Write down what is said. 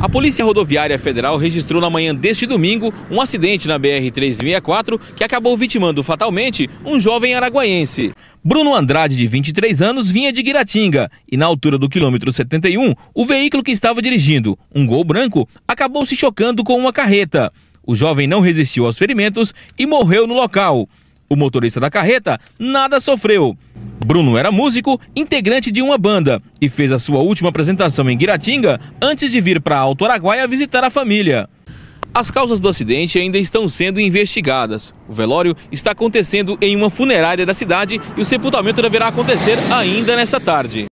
A Polícia Rodoviária Federal registrou na manhã deste domingo um acidente na BR-364 que acabou vitimando fatalmente um jovem araguaiense. Bruno Andrade, de 23 anos, vinha de Guiratinga e, na altura do quilômetro 71, o veículo que estava dirigindo, um gol branco, acabou se chocando com uma carreta. O jovem não resistiu aos ferimentos e morreu no local. O motorista da carreta nada sofreu. Bruno era músico, integrante de uma banda e fez a sua última apresentação em Guiratinga antes de vir para Alto Araguaia visitar a família. As causas do acidente ainda estão sendo investigadas. O velório está acontecendo em uma funerária da cidade e o sepultamento deverá acontecer ainda nesta tarde.